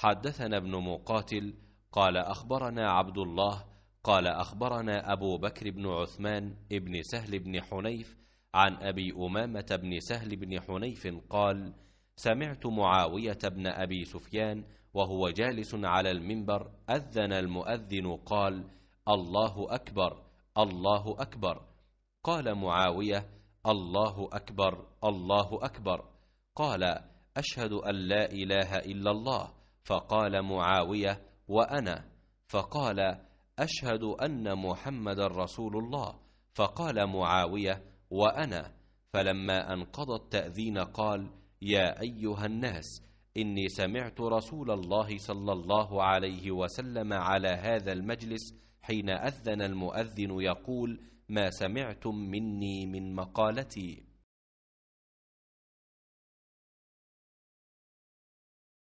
حدثنا ابن مقاتل قال اخبرنا عبد الله قال اخبرنا ابو بكر بن عثمان بن سهل بن حنيف عن ابي امامه بن سهل بن حنيف قال سمعت معاويه بن ابي سفيان وهو جالس على المنبر اذن المؤذن قال الله اكبر الله اكبر قال معاويه الله اكبر الله اكبر قال اشهد ان لا اله الا الله فقال معاوية وأنا فقال أشهد أن محمد رسول الله فقال معاوية وأنا فلما أنقضى التأذين قال يا أيها الناس إني سمعت رسول الله صلى الله عليه وسلم على هذا المجلس حين أذن المؤذن يقول ما سمعتم مني من مقالتي